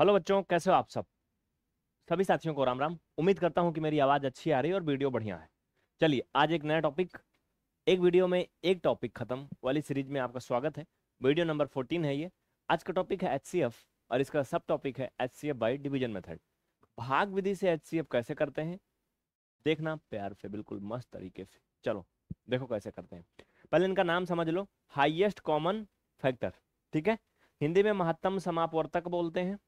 hello बच्चों कैसे हो आप सब सभी साथियों को राम राम उम्मीद करता हूं कि मेरी आवाज़ अच्छी आ रही है और वीडियो बढ़िया है चलिए आज एक नया टॉपिक एक वीडियो में एक टॉपिक खत्म वाली सीरीज में आपका स्वागत है वीडियो नंबर फोर्टीन है ये आज का टॉपिक है एच और इसका सब टॉपिक है H C F by division method भाग विधि से एच सी एफ कैसे करते हैं देखना प्यार से बिल्कुल मस्त तरीके से चलो देखो कैसे करते हैं पहले इनका नाम समझ लो हाइएस्ट कॉमन फैक्टर ठीक है हिंदी में महत्तम समापवर्तक बोलते हैं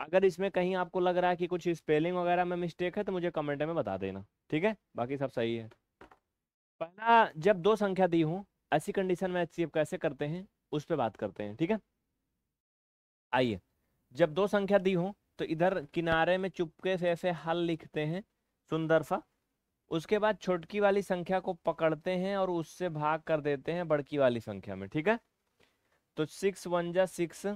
अगर इसमें कहीं आपको लग रहा है कि कुछ स्पेलिंग वगैरह में मिस्टेक है तो मुझे कमेंट में बता देना ठीक है बाकी सब सही है पहला जब दो संख्या दी हूँ ऐसी कंडीशन में एचसीएफ कैसे करते हैं उस पर बात करते हैं ठीक है आइए जब दो संख्या दी हो तो इधर किनारे में चुपके से ऐसे हल लिखते हैं सुंदर सा उसके बाद छोटकी वाली संख्या को पकड़ते हैं और उससे भाग कर देते हैं बड़की वाली संख्या में ठीक है तो सिक्स वन जा सिक्स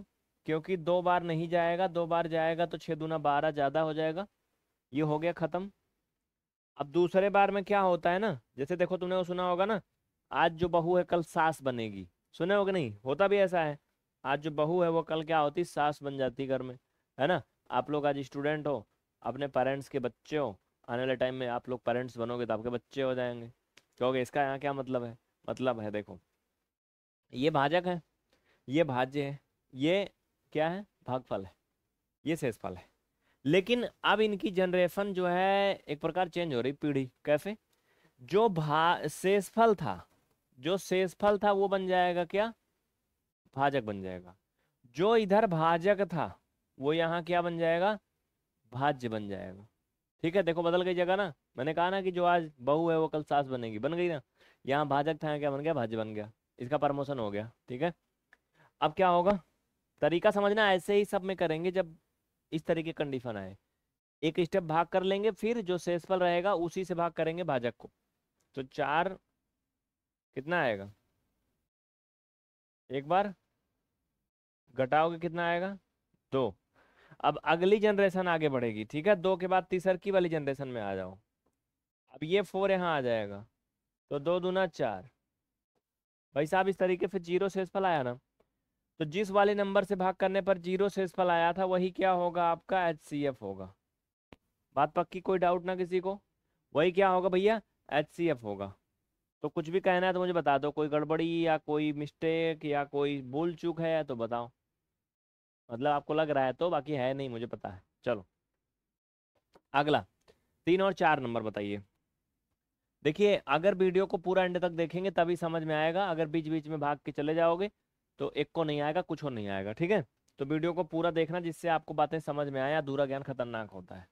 क्योंकि दो बार नहीं जाएगा दो बार जाएगा तो छः दूना बारह ज़्यादा हो जाएगा ये हो गया ख़त्म अब दूसरे बार में क्या होता है ना जैसे देखो तुमने वो सुना होगा ना आज जो बहू है कल सास बनेगी सुने होगा नहीं होता भी ऐसा है आज जो बहू है वो कल क्या होती सास बन जाती घर में है ना आप लोग आज स्टूडेंट हो अपने पेरेंट्स के बच्चे हो आने वाले टाइम में आप लोग पेरेंट्स बनोगे तो आपके बच्चे हो जाएंगे क्योंकि इसका यहाँ क्या मतलब है मतलब है देखो ये भाजक है ये भाज्य है ये क्या है भागफल है ये शेषफल है लेकिन अब इनकी जनरेशन जो है एक प्रकार चेंज हो रही पीढ़ी कैसे जो भा शेषफल था जो शेषफल था वो बन जाएगा क्या भाजक बन जाएगा जो इधर भाजक था वो यहाँ क्या बन जाएगा भाज्य बन जाएगा ठीक है देखो बदल गई जगह ना मैंने कहा ना कि जो आज बहू है वो कल सास बनेगी बन गई ना यहाँ भाजक था क्या बन गया भाज्य बन गया इसका प्रमोशन हो गया ठीक है अब क्या होगा तरीका समझना ऐसे ही सब में करेंगे जब इस तरीके कंडीशन आए एक स्टेप भाग कर लेंगे फिर जो सेसफल रहेगा उसी से भाग करेंगे भाजक को तो चार कितना आएगा एक बार घटाओगे कितना आएगा दो अब अगली जनरेशन आगे बढ़ेगी ठीक है दो के बाद तीसर की वाली जनरेशन में आ जाओ अब ये फोर यहाँ आ जाएगा तो दो दूना चार भाई साहब इस तरीके से जीरो सेसफल आया ना तो जिस वाले नंबर से भाग करने पर जीरो शेषफल आया था वही क्या होगा आपका एच सी एफ होगा बात पक्की कोई डाउट ना किसी को वही क्या होगा भैया एच सी एफ होगा तो कुछ भी कहना है तो मुझे बता दो कोई गड़बड़ी या कोई मिस्टेक या कोई भूल चूक है तो बताओ मतलब आपको लग रहा है तो बाकी है नहीं मुझे पता है चलो अगला तीन और चार नंबर बताइए देखिए अगर वीडियो को पूरा एंड तक देखेंगे तभी समझ में आएगा अगर बीच बीच में भाग के चले जाओगे तो एक को नहीं आएगा कुछ और नहीं आएगा ठीक है तो वीडियो को पूरा देखना जिससे आपको बातें समझ में आए अधूरा ज्ञान खतरनाक होता है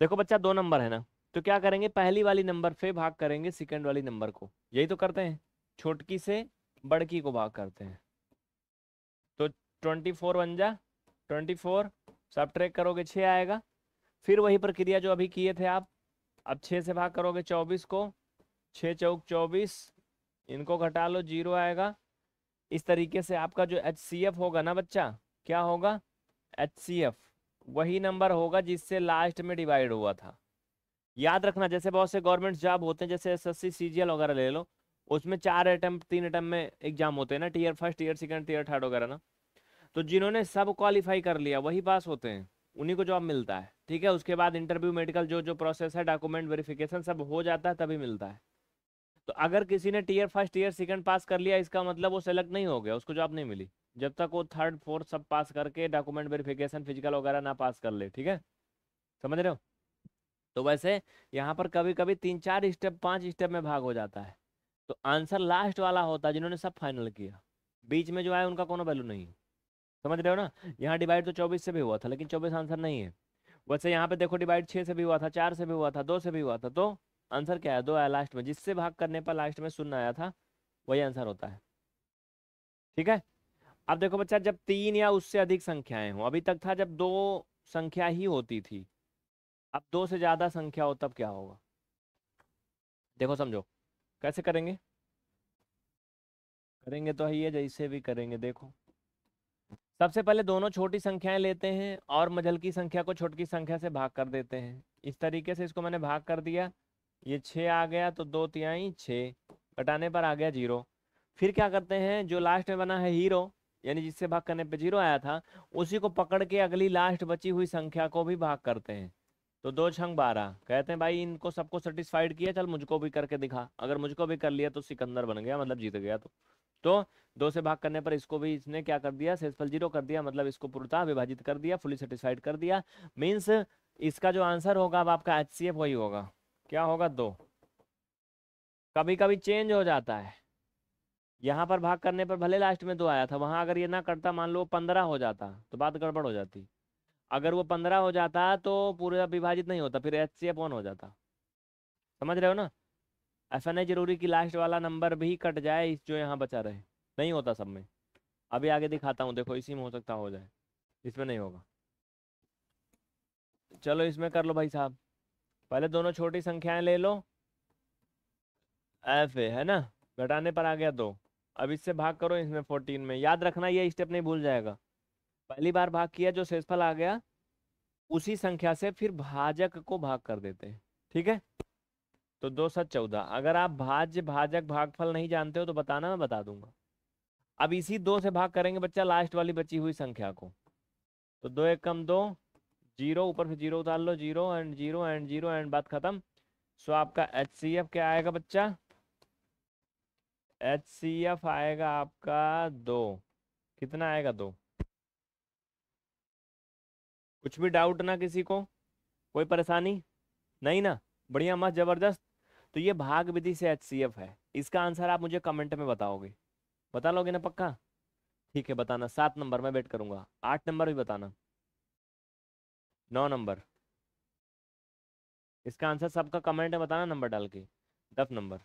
देखो बच्चा दो नंबर है ना तो क्या करेंगे पहली वाली नंबर पे भाग करेंगे सेकंड वाली नंबर को यही तो करते हैं छोटकी से बड़की को भाग करते हैं तो ट्वेंटी फोर बन जा ट्वेंटी फोर सब ट्रैक करोगे छः आएगा फिर वही प्रक्रिया जो अभी किए थे आप अब छः से भाग करोगे चौबीस को छः चौक चौबीस इनको घटा लो जीरो आएगा इस तरीके से आपका जो एच होगा ना बच्चा क्या होगा एच वही नंबर होगा जिससे लास्ट में डिवाइड हुआ था याद रखना जैसे बहुत से गवर्नमेंट जॉब होते हैं जैसे एसएससी सीजीएल वगैरह ले लो उसमें चार आइटम तीन आइटम में एग्जाम होते हैं ना tier first tier second tier third वगैरह ना तो जिन्होंने सब क्वालिफाई कर लिया वही पास होते हैं उन्हीं को जॉब मिलता है ठीक है उसके बाद इंटरव्यू मेडिकल जो जो प्रोसेस है डॉक्यूमेंट वेरिफिकेशन सब हो जाता है तभी मिलता है तो अगर किसी ने tier first tier second pass कर लिया इसका मतलब वो सेलेक्ट नहीं हो गया उसको जॉब नहीं मिली जब तक वो थर्ड फोर्थ सब पास करके डॉक्यूमेंट वेरिफिकेशन फिजिकल वगैरह ना पास कर ले ठीक है समझ रहे हो तो वैसे यहाँ पर कभी कभी तीन चार स्टेप पाँच स्टेप में भाग हो जाता है तो आंसर लास्ट वाला होता है जिन्होंने सब फाइनल किया बीच में जो आए उनका कोनो वैल्यू नहीं समझ रहे हो ना यहाँ डिवाइड तो चौबीस से भी हुआ था लेकिन चौबीस आंसर नहीं है वैसे यहाँ पे देखो डिवाइड छः से भी हुआ था चार से भी हुआ था दो से भी हुआ था तो आंसर क्या है दो आया लास्ट में जिससे भाग करने पर लास्ट में शून्य आया था वही आंसर होता है ठीक है अब देखो बच्चा जब तीन या उससे अधिक संख्याएं हो अभी तक था जब दो संख्या ही होती थी अब दो से ज़्यादा संख्या हो तब क्या होगा देखो समझो कैसे करेंगे करेंगे तो है जैसे भी करेंगे देखो सबसे पहले दोनों छोटी संख्याएं लेते हैं और मझल की संख्या को छोटी संख्या से भाग कर देते हैं इस तरीके से इसको मैंने भाग कर दिया ये छः आ गया तो दो तिहाई छः कटाने पर आ गया जीरो फिर क्या करते हैं जो लास्ट में बना है हीरो यानी जिससे भाग करने पे जीरो आया था उसी को पकड़ के अगली लास्ट बची हुई संख्या को भी भाग करते हैं तो दो छंग बारह कहते हैं भाई इनको सबको सेटिस्फाइड किया चल मुझको भी करके दिखा अगर मुझको भी कर लिया तो सिकंदर बन गया मतलब जीत गया तो तो दो से भाग करने पर इसको भी इसने क्या कर दिया सेसफल जीरो कर दिया मतलब इसको पूर्णता विभाजित कर दिया फुली सेटिस्फाइड कर दिया मीन्स इसका जो आंसर होगा अब आपका एच वही होगा क्या होगा दो कभी कभी चेंज हो जाता है यहाँ पर भाग करने पर भले लास्ट में दो आया था वहाँ अगर ये ना करता मान लो पंद्रह हो जाता तो बात गड़बड़ हो जाती अगर वो पंद्रह हो जाता तो पूरा विभाजित नहीं होता फिर एच सी एफ वन हो जाता समझ रहे हो ना ऐसा नहीं जरूरी कि लास्ट वाला नंबर भी कट जाए इस जो यहाँ बचा रहे नहीं होता सब में अभी आगे दिखाता हूँ देखो इसी में हो सकता हो जाए इसमें नहीं होगा चलो इसमें कर लो भाई साहब पहले दोनों छोटी संख्याएं ले लो एफ ए है ना घटाने पर आ गया दो अब इससे भाग करो इसमें फोर्टीन में याद रखना ये स्टेप नहीं भूल जाएगा पहली बार भाग किया जो शेषफल आ गया उसी संख्या से फिर भाजक को भाग कर देते हैं ठीक है तो दो सौ चौदह अगर आप भाज्य भाजक भागफल नहीं जानते हो तो बताना मैं बता दूंगा अब इसी दो से भाग करेंगे बच्चा लास्ट वाली बची हुई संख्या को तो दो एक कम दो जीरो ऊपर से जीरो उतार लो zero and zero and zero and बात खत्म सो आपका एच सी एफ क्या आएगा बच्चा एच सी एफ आएगा आपका दो कितना आएगा दो कुछ भी डाउट ना किसी को कोई परेशानी नहीं ना बढ़िया मस्त जबरदस्त तो ये भाग विधि से एच सी एफ है इसका आंसर आप मुझे कमेंट में बताओगे बता लोगे ना पक्का ठीक है बताना सात नंबर में वेट करूंगा आठ नंबर भी बताना नौ नंबर इसका आंसर सबका कमेंट है बताना नंबर डाल के दस नंबर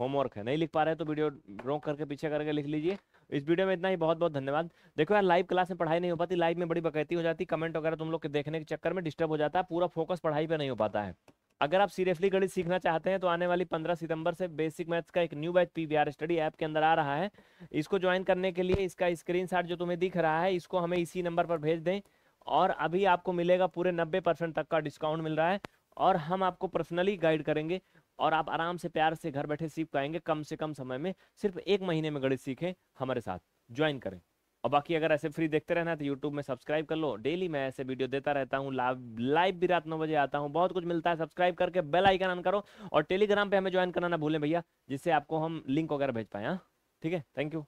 होमवर्क है नहीं लिख पा रहे तो वीडियो रोक करके पीछे करके लिख लीजिए इस वीडियो में इतना ही बहुत बहुत धन्यवाद देखो यार लाइव क्लास में पढ़ाई नहीं हो पाती लाइव में बड़ी बकैती हो जाती कमेंट वगैरह तुम लोग के देखने के चक्कर में डिस्टर्ब हो जाता है पूरा फोकस पढ़ाई पर नहीं हो पाता है अगर आप सीरियसली गणित सीखना चाहते हैं तो आने वाली 15 सितंबर से बेसिक मैथ्स का एक new batch P study app के अंदर आ रहा है इसको ज्वाइन करने के लिए इसका स्क्रीनशॉट जो तुम्हें दिख रहा है इसको हमें इसी नंबर पर भेज दें और अभी आपको मिलेगा पूरे नब्बे परसेंट तक का डिस्काउंट मिल रहा है और हम आपको पर्सनली गाइड करेंगे और आप आराम से प्यार से घर बैठे सीख पाएंगे कम से कम समय में सिर्फ एक महीने में गणित सीखें हमारे साथ ज्वाइन करें और बाकी अगर ऐसे फ्री देखते रहना तो यूट्यूब में सब्सक्राइब कर लो डेली मैं ऐसे वीडियो देता रहता हूँ लाइव भी रात नौ बजे आता हूँ बहुत कुछ मिलता है सब्सक्राइब करके बेल आइकन ऑन करो और टेलीग्राम पे हमें ज्वाइन कराना भूलें भैया जिससे आपको हम लिंक वगैरह भेज पाए हाँ ठीक है थैंक यू